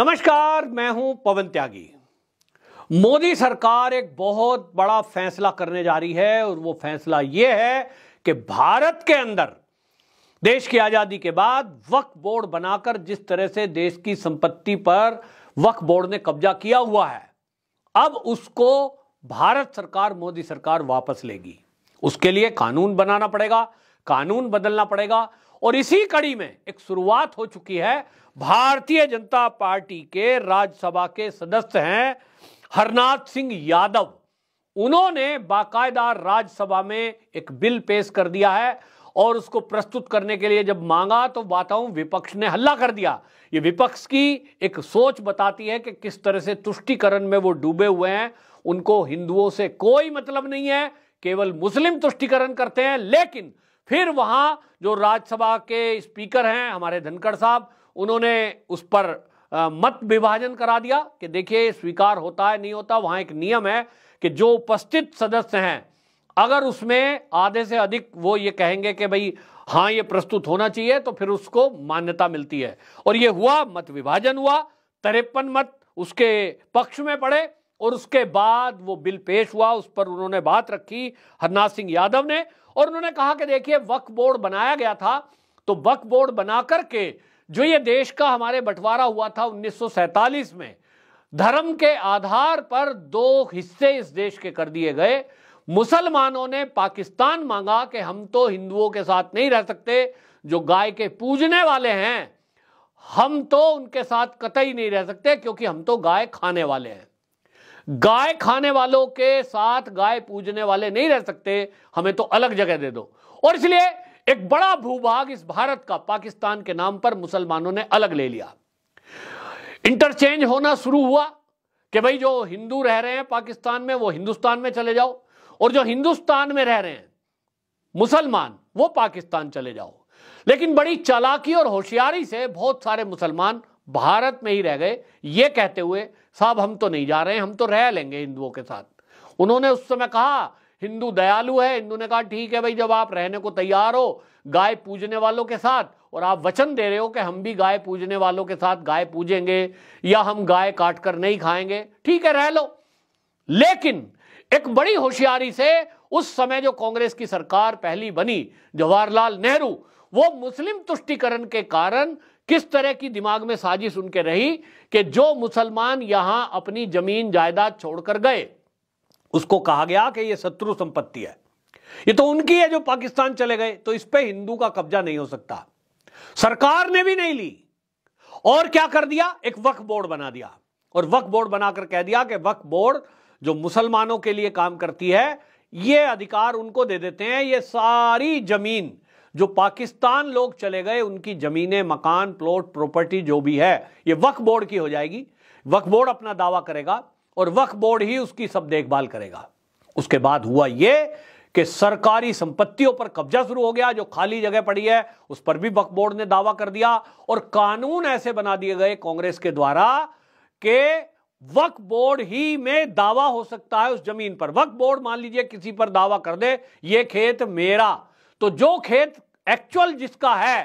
नमस्कार मैं हूं पवन त्यागी मोदी सरकार एक बहुत बड़ा फैसला करने जा रही है और वो फैसला ये है कि भारत के अंदर देश की आज़ादी के बाद वक्फ बोर्ड बनाकर जिस तरह से देश की संपत्ति पर वक्फ बोर्ड ने कब्जा किया हुआ है अब उसको भारत सरकार मोदी सरकार वापस लेगी उसके लिए कानून बनाना पड़ेगा कानून बदलना पड़ेगा और इसी कड़ी में एक शुरुआत हो चुकी है भारतीय जनता पार्टी के राज्यसभा के सदस्य हैं हरनाथ सिंह यादव उन्होंने बाकायदा राज्यसभा में एक बिल पेश कर दिया है और उसको प्रस्तुत करने के लिए जब मांगा तो बताऊं विपक्ष ने हल्ला कर दिया ये विपक्ष की एक सोच बताती है कि किस तरह से तुष्टिकरण में वो डूबे हुए हैं उनको हिंदुओं से कोई मतलब नहीं है केवल मुस्लिम तुष्टिकरण करते हैं लेकिन फिर वहां जो राज्यसभा के स्पीकर हैं हमारे धनखड़ साहब उन्होंने उस पर आ, मत विभाजन करा दिया कि देखिए स्वीकार होता है नहीं होता वहां एक नियम है कि जो उपस्थित सदस्य हैं अगर उसमें आधे से अधिक वो ये कहेंगे कि भाई हाँ ये प्रस्तुत होना चाहिए तो फिर उसको मान्यता मिलती है और ये हुआ मत विभाजन हुआ तिरपन मत उसके पक्ष में पड़े और उसके बाद वो बिल पेश हुआ उस पर उन्होंने बात रखी हरनाथ सिंह यादव ने और उन्होंने कहा कि देखिए वक्फ बोर्ड बनाया गया था तो वक्फ बोर्ड बना करके जो ये देश का हमारे बंटवारा हुआ था 1947 में धर्म के आधार पर दो हिस्से इस देश के कर दिए गए मुसलमानों ने पाकिस्तान मांगा कि हम तो हिंदुओं के साथ नहीं रह सकते जो गाय के पूजने वाले हैं हम तो उनके साथ कतई नहीं रह सकते क्योंकि हम तो गाय खाने वाले हैं गाय खाने वालों के साथ गाय पूजने वाले नहीं रह सकते हमें तो अलग जगह दे दो और इसलिए एक बड़ा भूभाग इस भारत का पाकिस्तान के नाम पर मुसलमानों ने अलग ले लिया इंटरचेंज होना शुरू हुआ कि भाई जो हिंदू रह रहे हैं पाकिस्तान में वो हिंदुस्तान में चले जाओ और जो हिंदुस्तान में रह रहे हैं मुसलमान वो पाकिस्तान चले जाओ लेकिन बड़ी चालाकी और होशियारी से बहुत सारे मुसलमान भारत में ही रह गए ये कहते हुए साहब हम तो नहीं जा रहे हैं हम तो रह लेंगे हिंदुओं के साथ उन्होंने उस समय कहा हिंदू दयालु है हिंदू ने कहा ठीक है भाई जब आप रहने को तैयार हो गाय पूजने वालों के साथ और आप वचन दे रहे हो कि हम भी गाय पूजने वालों के साथ गाय पूजेंगे या हम गाय काट कर नहीं खाएंगे ठीक है रह लो लेकिन एक बड़ी होशियारी से उस समय जो कांग्रेस की सरकार पहली बनी जवाहरलाल नेहरू वो मुस्लिम तुष्टिकरण के कारण किस तरह की दिमाग में साजिश उनके रही कि जो मुसलमान यहां अपनी जमीन जायदाद छोड़कर गए उसको कहा गया कि ये शत्रु संपत्ति है ये तो उनकी है जो पाकिस्तान चले गए तो इस पे हिंदू का कब्जा नहीं हो सकता सरकार ने भी नहीं ली और क्या कर दिया एक वक्फ बोर्ड बना दिया और वक्फ बोर्ड बनाकर कह दिया कि वक्फ बोर्ड जो मुसलमानों के लिए काम करती है ये अधिकार उनको दे देते हैं ये सारी जमीन जो पाकिस्तान लोग चले गए उनकी जमीनें मकान प्लॉट प्रॉपर्टी जो भी है ये वक्फ बोर्ड की हो जाएगी वक्फ बोर्ड अपना दावा करेगा और वक्फ बोर्ड ही उसकी सब देखभाल करेगा उसके बाद हुआ ये कि सरकारी संपत्तियों पर कब्जा शुरू हो गया जो खाली जगह पड़ी है उस पर भी वक्फ बोर्ड ने दावा कर दिया और कानून ऐसे बना दिए गए कांग्रेस के द्वारा कि वक्फ बोर्ड ही में दावा हो सकता है उस जमीन पर वक्फ बोर्ड मान लीजिए किसी पर दावा कर दे ये खेत मेरा तो जो खेत एक्चुअल जिसका है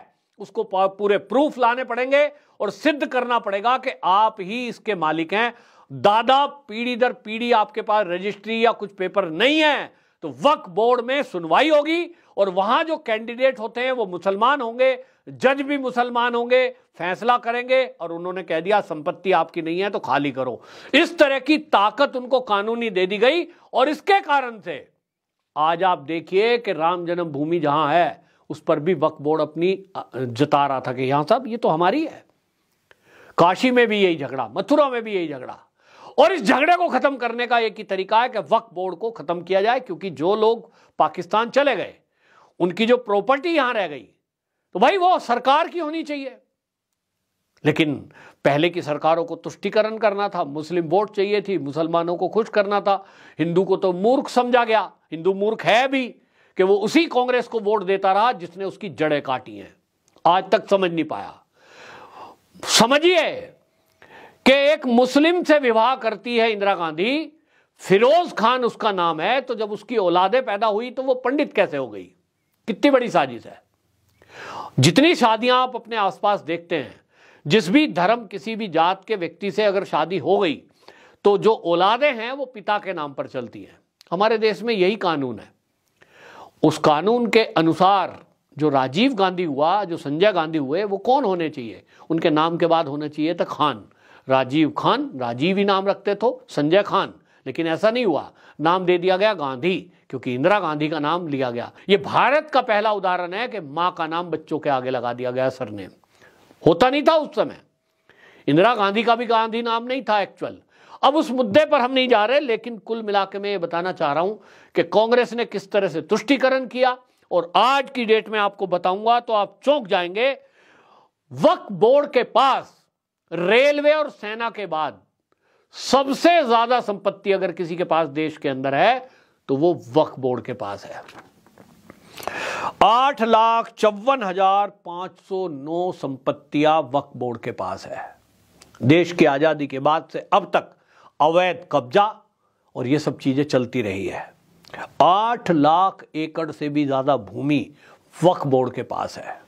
उसको पूरे प्रूफ लाने पड़ेंगे और सिद्ध करना पड़ेगा कि आप ही इसके मालिक हैं दादा पीढ़ी दर पीढ़ी आपके पास रजिस्ट्री या कुछ पेपर नहीं है तो वक्फ बोर्ड में सुनवाई होगी और वहां जो कैंडिडेट होते हैं वो मुसलमान होंगे जज भी मुसलमान होंगे फैसला करेंगे और उन्होंने कह दिया संपत्ति आपकी नहीं है तो खाली करो इस तरह की ताकत उनको कानूनी दे दी गई और इसके कारण से आज आप देखिए कि राम जन्मभूमि जहां है उस पर भी वक्फ बोर्ड अपनी जता रहा था कि यहां साहब ये तो हमारी है काशी में भी यही झगड़ा मथुरा में भी यही झगड़ा और इस झगड़े को खत्म करने का एक ही तरीका है कि वक्फ बोर्ड को खत्म किया जाए क्योंकि जो लोग पाकिस्तान चले गए उनकी जो प्रॉपर्टी यहां रह गई तो भाई वो सरकार की होनी चाहिए लेकिन पहले की सरकारों को तुष्टिकरण करना था मुस्लिम वोट चाहिए थी मुसलमानों को खुश करना था हिंदू को तो मूर्ख समझा गया हिंदू मूर्ख है भी कि वो उसी कांग्रेस को वोट देता रहा जिसने उसकी जड़ें काटी हैं आज तक समझ नहीं पाया समझिए कि एक मुस्लिम से विवाह करती है इंदिरा गांधी फिरोज खान उसका नाम है तो जब उसकी औलादे पैदा हुई तो वो पंडित कैसे हो गई कितनी बड़ी साजिश है जितनी शादियां आप अपने आसपास देखते हैं जिस भी धर्म किसी भी जात के व्यक्ति से अगर शादी हो गई तो जो औलादे हैं वो पिता के नाम पर चलती हैं हमारे देश में यही कानून है उस कानून के अनुसार जो राजीव गांधी हुआ जो संजय गांधी हुए वो कौन होने चाहिए उनके नाम के बाद होना चाहिए था खान राजीव खान राजीव ही नाम रखते थे तो संजय खान लेकिन ऐसा नहीं हुआ नाम दे दिया गया गांधी क्योंकि इंदिरा गांधी का नाम लिया गया ये भारत का पहला उदाहरण है कि मां का नाम बच्चों के आगे लगा दिया गया सर ने होता नहीं था उस समय इंदिरा गांधी का भी गांधी नाम नहीं था एक्चुअल अब उस मुद्दे पर हम नहीं जा रहे लेकिन कुल मिला के मैं ये बताना चाह रहा हूं कि कांग्रेस ने किस तरह से तुष्टिकरण किया और आज की डेट में आपको बताऊंगा तो आप चौंक जाएंगे वक्फ बोर्ड के पास रेलवे और सेना के बाद सबसे ज्यादा संपत्ति अगर किसी के पास देश के अंदर है तो वो वक्फ बोर्ड के पास है आठ लाख चौवन हजार पांच सौ नौ संपत्तियां वक्फ बोर्ड के पास है देश की आजादी के बाद से अब तक अवैध कब्जा और ये सब चीजें चलती रही है आठ लाख एकड़ से भी ज्यादा भूमि वक्फ बोर्ड के पास है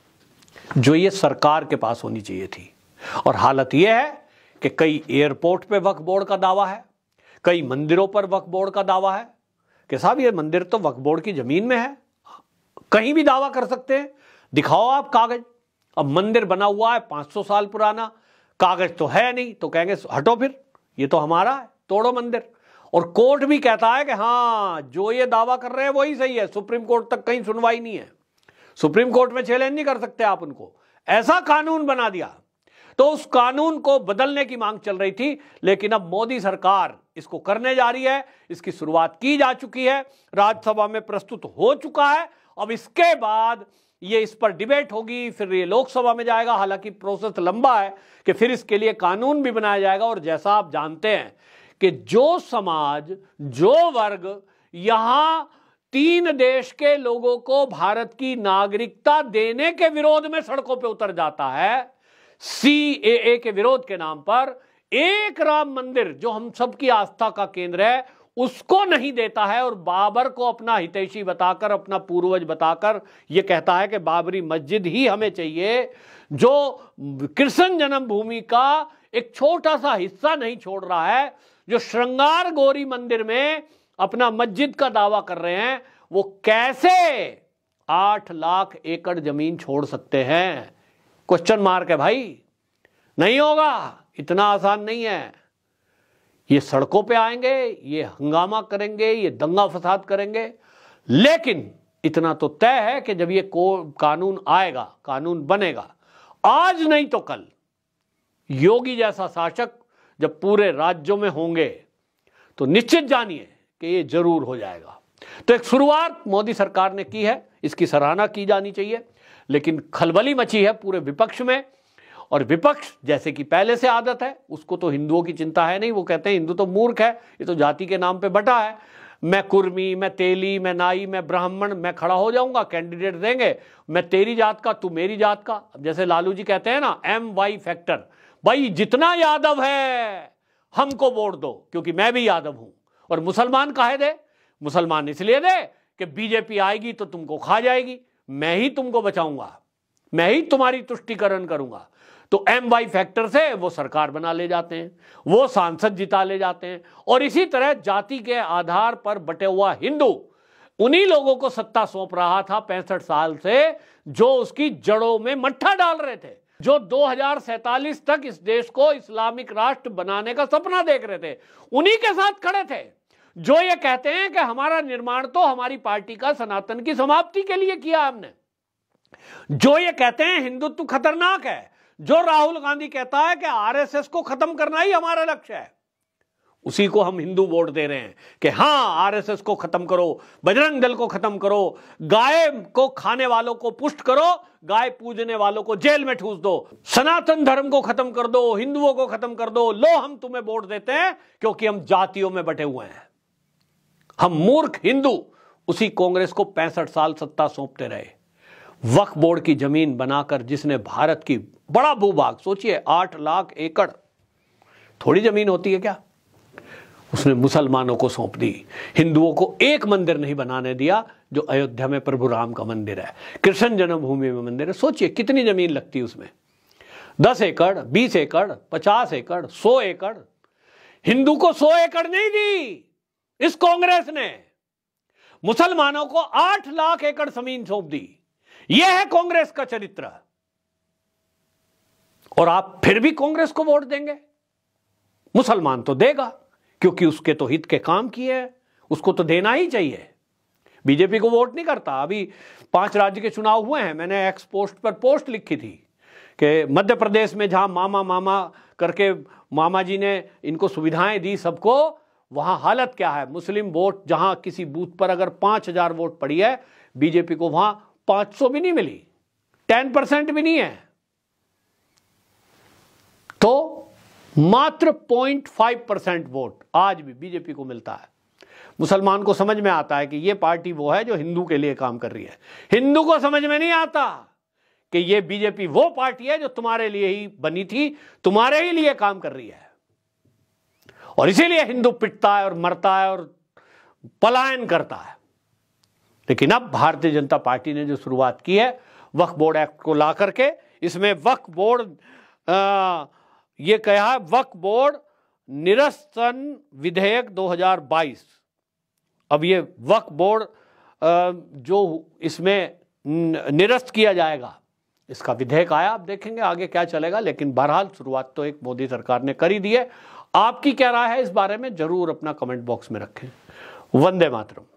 जो ये सरकार के पास होनी चाहिए थी और हालत यह है कि कई एयरपोर्ट पे वक्फ बोर्ड का दावा है कई मंदिरों पर वक्फ बोर्ड का दावा है कि साहब ये मंदिर तो वक्फ बोर्ड की जमीन में है कहीं भी दावा कर सकते हैं दिखाओ आप कागज अब मंदिर बना हुआ है 500 साल पुराना कागज तो है नहीं तो कहेंगे हटो फिर ये तो हमारा है तोड़ो मंदिर और कोर्ट भी कहता है कि हाँ जो ये दावा कर रहे हैं वही सही है सुप्रीम कोर्ट तक कहीं सुनवाई नहीं है सुप्रीम कोर्ट में चैलेंज नहीं कर सकते आप उनको ऐसा कानून बना दिया तो उस कानून को बदलने की मांग चल रही थी लेकिन अब मोदी सरकार इसको करने जा रही है इसकी शुरुआत की जा चुकी है राज्यसभा में प्रस्तुत हो चुका है अब इसके बाद ये इस पर डिबेट होगी फिर ये लोकसभा में जाएगा हालांकि प्रोसेस लंबा है कि फिर इसके लिए कानून भी बनाया जाएगा और जैसा आप जानते हैं कि जो समाज जो वर्ग यहां तीन देश के लोगों को भारत की नागरिकता देने के विरोध में सड़कों पर उतर जाता है सीएए के विरोध के नाम पर एक राम मंदिर जो हम सबकी आस्था का केंद्र है उसको नहीं देता है और बाबर को अपना हितैषी बताकर अपना पूर्वज बताकर यह कहता है कि बाबरी मस्जिद ही हमें चाहिए जो कृष्ण जन्मभूमि का एक छोटा सा हिस्सा नहीं छोड़ रहा है जो श्रृंगार गौरी मंदिर में अपना मस्जिद का दावा कर रहे हैं वो कैसे आठ लाख एकड़ जमीन छोड़ सकते हैं क्वेश्चन मार्क है भाई नहीं होगा इतना आसान नहीं है ये सड़कों पे आएंगे ये हंगामा करेंगे ये दंगा फसाद करेंगे लेकिन इतना तो तय है कि जब ये को कानून आएगा कानून बनेगा आज नहीं तो कल योगी जैसा शासक जब पूरे राज्यों में होंगे तो निश्चित जानिए कि ये जरूर हो जाएगा तो एक शुरुआत मोदी सरकार ने की है इसकी सराहना की जानी चाहिए लेकिन खलबली मची है पूरे विपक्ष में और विपक्ष जैसे कि पहले से आदत है उसको तो हिंदुओं की चिंता है नहीं वो कहते हैं हिंदू तो मूर्ख है ये तो जाति के नाम पे बटा है मैं कुर्मी मैं तेली मैं नाई मैं ब्राह्मण मैं खड़ा हो जाऊंगा कैंडिडेट देंगे मैं तेरी जात का तू मेरी जात का जैसे लालू जी कहते हैं ना एम वाई फैक्टर भाई जितना यादव है हमको वोट दो क्योंकि मैं भी यादव हूं और मुसलमान काहे दे मुसलमान इसलिए दे कि बीजेपी आएगी तो तुमको खा जाएगी मैं ही तुमको बचाऊंगा मैं ही तुम्हारी तुष्टिकरण करूंगा तो एम वाई फैक्टर से वो सरकार बना ले जाते हैं वो सांसद जिता ले जाते हैं और इसी तरह जाति के आधार पर बटे हुआ हिंदू उन्हीं लोगों को सत्ता सौंप रहा था पैंसठ साल से जो उसकी जड़ों में मट्ठा डाल रहे थे जो दो तक इस देश को इस्लामिक राष्ट्र बनाने का सपना देख रहे थे उन्हीं के साथ खड़े थे जो ये कहते हैं कि हमारा निर्माण तो हमारी पार्टी का सनातन की समाप्ति के लिए किया हमने जो ये कहते हैं हिंदुत्व खतरनाक है जो राहुल गांधी कहता है कि आरएसएस को खत्म करना ही हमारा लक्ष्य है उसी को हम हिंदू वोट दे रहे हैं कि हां आरएसएस को खत्म करो बजरंग दल को खत्म करो गाय को खाने वालों को पुष्ट करो गाय पूजने वालों को जेल में ठूस दो सनातन धर्म को खत्म कर दो हिंदुओं को खत्म कर दो लो हम तुम्हें वोट देते हैं क्योंकि हम जातियों में बटे हुए हैं हम मूर्ख हिंदू उसी कांग्रेस को पैंसठ साल सत्ता सौंपते रहे वक्फ बोर्ड की जमीन बनाकर जिसने भारत की बड़ा भूभाग सोचिए आठ लाख एकड़ थोड़ी जमीन होती है क्या उसने मुसलमानों को सौंप दी हिंदुओं को एक मंदिर नहीं बनाने दिया जो अयोध्या में प्रभु राम का मंदिर है कृष्ण जन्मभूमि में मंदिर है सोचिए कितनी जमीन लगती है उसमें दस एकड़ बीस एकड़ पचास एकड़ सौ एकड़ हिंदू को सौ एकड़ नहीं दी इस कांग्रेस ने मुसलमानों को आठ लाख एकड़ जमीन सौंप दी यह है कांग्रेस का चरित्र और आप फिर भी कांग्रेस को वोट देंगे मुसलमान तो देगा क्योंकि उसके तो हित के काम किए हैं उसको तो देना ही चाहिए बीजेपी को वोट नहीं करता अभी पांच राज्य के चुनाव हुए हैं मैंने एक्स पोस्ट पर पोस्ट लिखी थी कि मध्य प्रदेश में जहां मामा मामा करके मामा जी ने इनको सुविधाएं दी सबको वहां हालत क्या है मुस्लिम वोट जहां किसी बूथ पर अगर पांच हजार वोट पड़ी है बीजेपी को वहां पांच सौ भी नहीं मिली टेन परसेंट भी नहीं है तो मात्र पॉइंट फाइव परसेंट वोट आज भी बीजेपी को मिलता है मुसलमान को समझ में आता है कि यह पार्टी वो है जो हिंदू के लिए काम कर रही है हिंदू को समझ में नहीं आता कि यह बीजेपी वो पार्टी है जो तुम्हारे लिए ही बनी थी तुम्हारे ही लिए काम कर रही है और इसीलिए हिंदू पिटता है और मरता है और पलायन करता है लेकिन अब भारतीय जनता पार्टी ने जो शुरुआत की है वक्फ बोर्ड एक्ट को ला करके इसमें वक्फ बोर्ड ये कहा है वक्फ बोर्ड निरसन विधेयक 2022 अब ये वक्फ बोर्ड जो इसमें निरस्त किया जाएगा इसका विधेयक आया आप देखेंगे आगे क्या चलेगा लेकिन बहरहाल शुरुआत तो एक मोदी सरकार ने कर ही दी है आपकी क्या राय है इस बारे में जरूर अपना कमेंट बॉक्स में रखें वंदे मातरम